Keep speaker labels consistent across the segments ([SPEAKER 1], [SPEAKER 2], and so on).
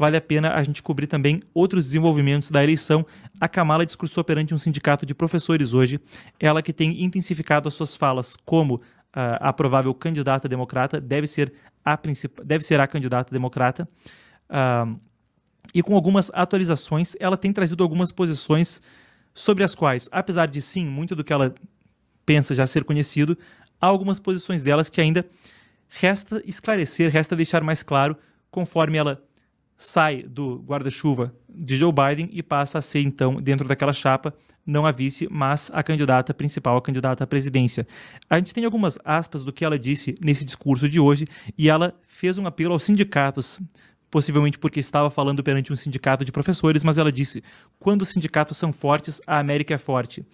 [SPEAKER 1] vale a pena a gente cobrir também outros desenvolvimentos da eleição. A Kamala discursou perante um sindicato de professores hoje, ela que tem intensificado as suas falas como a, ah, a provável candidata democrata, deve ser a, deve ser a candidata democrata. Uh, e com algumas atualizações, ela tem trazido algumas posições sobre as quais, apesar de sim, muito do que ela pensa já ser conhecido, há algumas posições delas que ainda resta esclarecer, resta deixar mais claro, conforme ela sai do guarda-chuva de Joe Biden e passa a ser, então, dentro daquela chapa, não a vice, mas a candidata principal, a candidata à presidência. A gente tem algumas aspas do que ela disse nesse discurso de hoje e ela fez um apelo aos sindicatos. Possivelmente porque estava falando perante um sindicato de professores, mas ela disse: quando os sindicatos são fortes, a América é forte.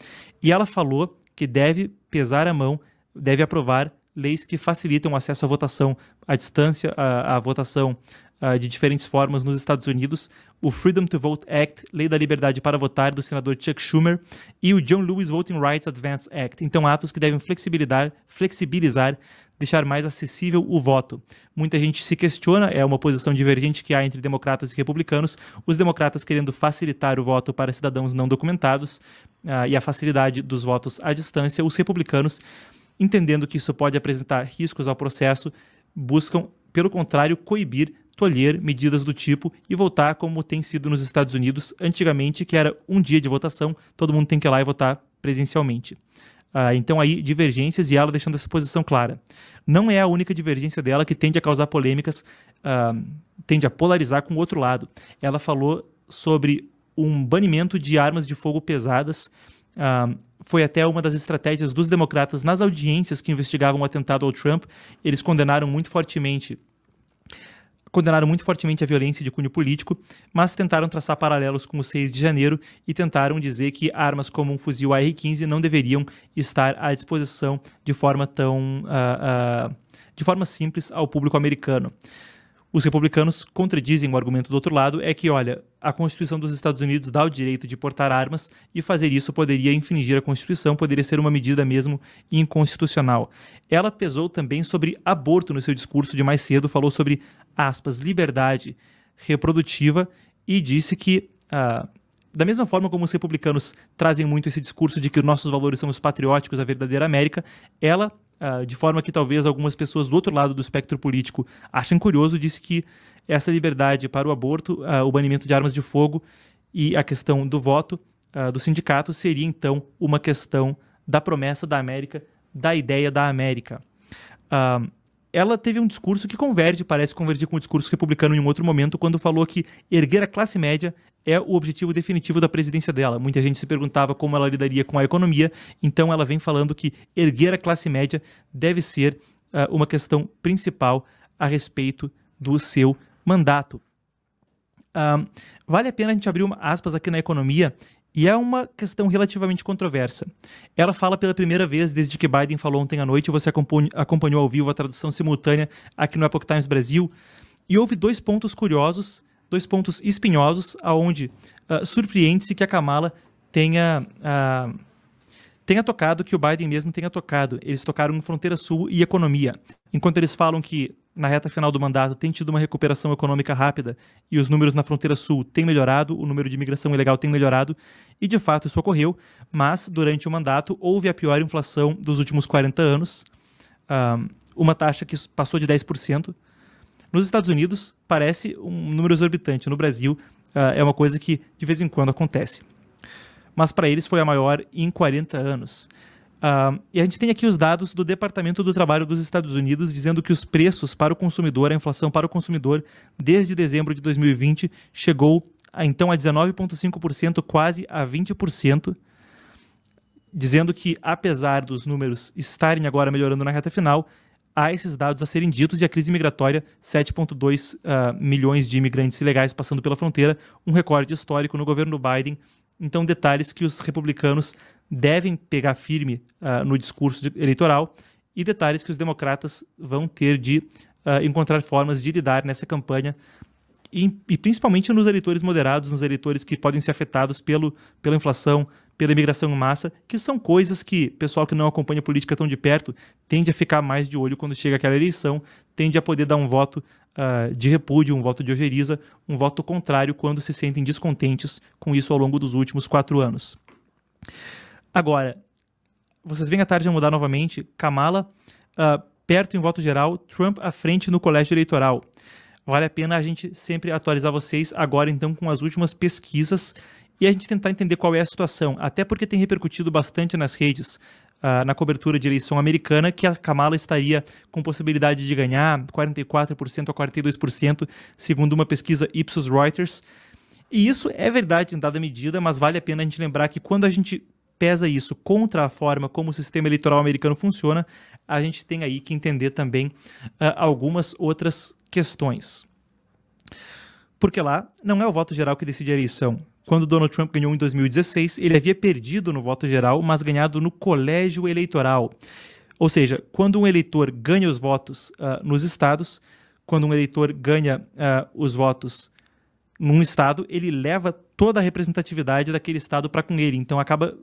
[SPEAKER 1] E ela falou que deve pesar a mão, deve aprovar leis que facilitam o acesso à votação à distância, à, à votação ah, de diferentes formas nos Estados Unidos, o Freedom to Vote Act, Lei da Liberdade para Votar, do senador Chuck Schumer, e o John Lewis Voting Rights Advance Act. Então, atos que devem flexibilizar, flexibilizar deixar mais acessível o voto. Muita gente se questiona, é uma posição divergente que há entre democratas e republicanos, os democratas querendo facilitar o voto para cidadãos não documentados uh, e a facilidade dos votos à distância, os republicanos entendendo que isso pode apresentar riscos ao processo, buscam, pelo contrário, coibir, tolher medidas do tipo e voltar como tem sido nos Estados Unidos antigamente, que era um dia de votação, todo mundo tem que ir lá e votar presencialmente. Ah, então, aí, divergências, e ela deixando essa posição clara. Não é a única divergência dela que tende a causar polêmicas, ah, tende a polarizar com o outro lado. Ela falou sobre um banimento de armas de fogo pesadas ah, foi até uma das estratégias dos democratas nas audiências que investigavam o atentado ao Trump. Eles condenaram muito fortemente condenaram muito fortemente a violência de cunho político, mas tentaram traçar paralelos com o 6 de janeiro e tentaram dizer que armas como um fuzil AR-15 não deveriam estar à disposição de forma tão uh, uh, de forma simples ao público americano. Os republicanos contradizem o argumento do outro lado é que, olha, a Constituição dos Estados Unidos dá o direito de portar armas e fazer isso poderia infringir a Constituição, poderia ser uma medida mesmo inconstitucional. Ela pesou também sobre aborto no seu discurso de mais cedo, falou sobre, aspas, liberdade reprodutiva e disse que. Uh, da mesma forma como os republicanos trazem muito esse discurso de que nossos valores são os patrióticos, a verdadeira América, ela Uh, de forma que talvez algumas pessoas do outro lado do espectro político achem curioso, disse que essa liberdade para o aborto, uh, o banimento de armas de fogo e a questão do voto uh, do sindicato seria então uma questão da promessa da América, da ideia da América ela teve um discurso que converge, parece convergir com o discurso republicano em um outro momento, quando falou que erguer a classe média é o objetivo definitivo da presidência dela. Muita gente se perguntava como ela lidaria com a economia, então ela vem falando que erguer a classe média deve ser uh, uma questão principal a respeito do seu mandato. Uh, vale a pena a gente abrir uma aspas aqui na economia e é uma questão relativamente controversa. Ela fala pela primeira vez desde que Biden falou ontem à noite, você acompanhou ao vivo a tradução simultânea aqui no Epoch Times Brasil. E houve dois pontos curiosos, dois pontos espinhosos, aonde uh, surpreende-se que a Kamala tenha. Uh, tenha tocado que o Biden mesmo tenha tocado. Eles tocaram em fronteira sul e economia. Enquanto eles falam que na reta final do mandato tem tido uma recuperação econômica rápida e os números na fronteira sul têm melhorado, o número de imigração ilegal tem melhorado, e de fato isso ocorreu, mas durante o mandato houve a pior inflação dos últimos 40 anos, uma taxa que passou de 10%. Nos Estados Unidos parece um número exorbitante, no Brasil ah, é uma coisa que de vez em quando acontece. Mas para eles foi a maior em 40 anos. Uh, e a gente tem aqui os dados do Departamento do Trabalho dos Estados Unidos dizendo que os preços para o consumidor, a inflação para o consumidor, desde dezembro de 2020 chegou a, então a 19,5%, quase a 20%, dizendo que apesar dos números estarem agora melhorando na reta final, há esses dados a serem ditos e a crise migratória, 7,2 uh, ah, milhões de imigrantes ilegais passando pela fronteira, um recorde histórico no governo Biden. Então, detalhes que os republicanos devem pegar firme uh, no discurso eleitoral e detalhes que os democratas vão ter de uh, encontrar formas de lidar nessa campanha e, e, principalmente nos eleitores moderados, nos eleitores que podem ser afetados pelo, pela inflação, pela imigração em massa, que são coisas que pessoal que não acompanha a política tão de perto tende a ficar mais de olho quando chega aquela eleição, tende a poder dar um voto uh, de repúdio, um voto de ojeriza, um voto contrário quando se sentem descontentes com isso ao longo dos últimos quatro anos. Agora, vocês veem a tarde a mudar novamente. Kamala uh, perto em voto geral, Trump à frente no colégio eleitoral. Vale a pena a gente sempre atualizar vocês agora, então, com as últimas pesquisas e a gente tentar entender qual é a situação, até porque tem repercutido bastante nas redes. Uh, na cobertura de eleição americana, que a Kamala estaria com possibilidade de ganhar 44% a 42%, segundo uma pesquisa Ipsos Reuters. E isso é verdade em dada medida, mas vale a pena a gente lembrar que quando a gente pesa isso contra a forma como o sistema eleitoral americano funciona, a gente tem aí que entender também uh, algumas outras questões. Porque lá não é o voto geral que decide a eleição. Quando Donald Trump ganhou em 2016, ele havia perdido no voto geral, mas ganhado no colégio eleitoral. Ou seja, quando um eleitor ganha os votos uh, nos estados, quando um eleitor ganha uh, os votos num estado, ele leva toda a representatividade daquele estado para com ele. Então acaba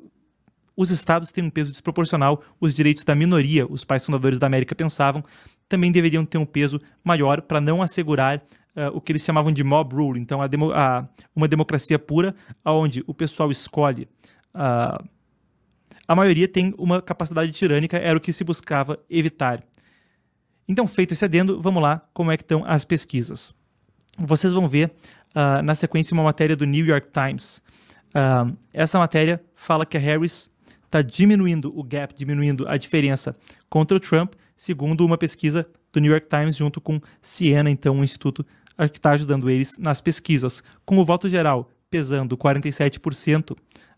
[SPEAKER 1] os estados têm um peso desproporcional, os direitos da minoria, os pais fundadores da América pensavam, também deveriam ter um peso maior para não assegurar uh, o que eles chamavam de mob rule, então a demo, a, uma democracia pura, onde o pessoal escolhe. Uh, a maioria tem uma capacidade tirânica, era o que se buscava evitar. Então, feito esse adendo, vamos lá como é que estão as pesquisas. Vocês vão ver uh, na sequência uma matéria do New York Times. essa matéria fala que a Harris está diminuindo o gap, diminuindo a diferença contra o Trump, segundo uma pesquisa do New York Times junto com Siena, então um instituto que está ajudando eles nas pesquisas, com o voto geral pesando 47%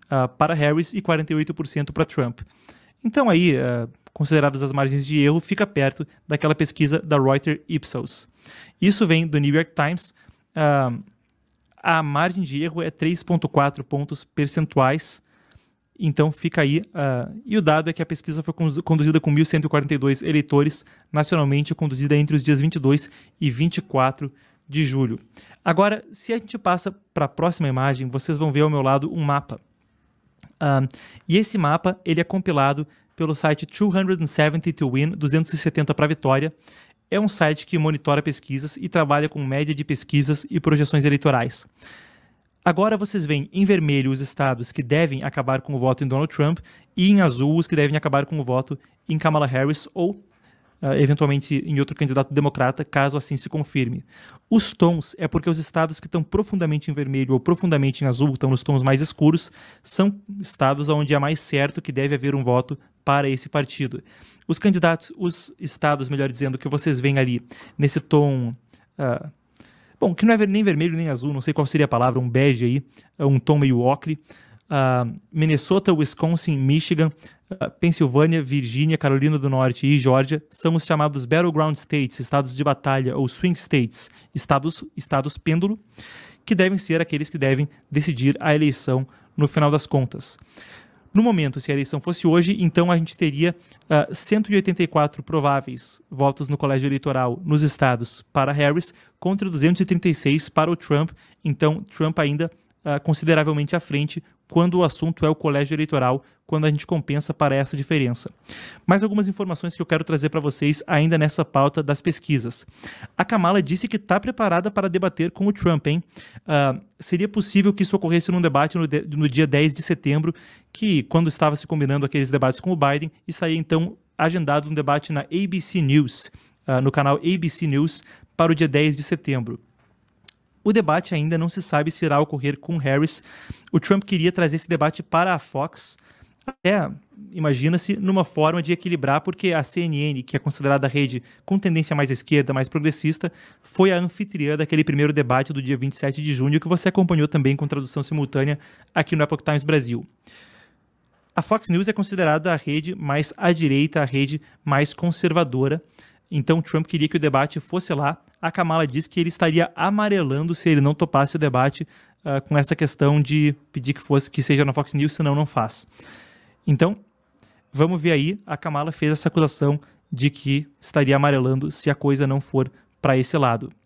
[SPEAKER 1] ah, para Harris e 48% para Trump. Então aí, ah, consideradas as margens de erro, fica perto daquela pesquisa da Reuters Ipsos. Isso vem do New York Times. Ah, a margem de erro é 3,4 pontos percentuais então fica aí. Uh, e o dado é que a pesquisa foi conduzida com 1.142 eleitores nacionalmente, conduzida entre os dias 22 e 24 de julho. Agora, se a gente passa para a próxima imagem, vocês vão ver ao meu lado um mapa. Uh, e esse mapa ele é compilado pelo site 270 to Win, 270 para Vitória. É um site que monitora pesquisas e trabalha com média de pesquisas e projeções eleitorais. Agora vocês veem em vermelho os estados que devem acabar com o voto em Donald Trump e em azul os que devem acabar com o voto em Kamala Harris ou Uh, eventualmente em outro candidato democrata, caso assim se confirme. Os tons é porque os estados que estão profundamente em vermelho ou profundamente em azul, estão nos tons mais escuros, são estados onde é mais certo que deve haver um voto para esse partido. Os candidatos, os estados, melhor dizendo, que vocês veem ali nesse tom uh, Bom, que não é nem vermelho nem azul, não sei qual seria a palavra, um bege aí, é um tom meio ocre. Uh, Minnesota, Wisconsin, Michigan, uh, Pensilvânia, Virgínia, Carolina do Norte e Geórgia são os chamados battleground states, estados de batalha ou swing states, estados, estados pêndulo, que devem ser aqueles que devem decidir a eleição no final das contas. No momento, se a eleição fosse hoje, então a gente teria uh, ah, 184 prováveis votos no colégio eleitoral nos estados para Harris, contra 236 para o Trump. Então, Trump ainda uh, consideravelmente à frente quando o assunto é o colégio eleitoral, quando a gente compensa para essa diferença. Mais algumas informações que eu quero trazer para vocês ainda nessa pauta das pesquisas. A Kamala disse que está preparada para debater com o Trump, hein? Uh, seria possível que isso ocorresse num debate no, de, no dia 10 de setembro, que quando estava se combinando aqueles debates com o Biden, e saía então agendado um debate na ABC News, uh, no canal ABC News, para o dia 10 de setembro. O debate ainda não se sabe se irá ocorrer com Harris. O Trump queria trazer esse debate para a Fox, até imagina-se numa forma de equilibrar, porque a CNN, que é considerada a rede com tendência mais esquerda, mais progressista, foi a anfitriã daquele primeiro debate do dia 27 de junho, que você acompanhou também com tradução simultânea aqui no Epoch Times Brasil. A Fox News é considerada a rede mais à direita, a rede mais conservadora. Então Trump queria que o debate fosse lá. A Kamala disse que ele estaria amarelando se ele não topasse o debate uh, com essa questão de pedir que fosse que seja na Fox News, senão não faz. Então, vamos ver aí. A Kamala fez essa acusação de que estaria amarelando se a coisa não for para esse lado.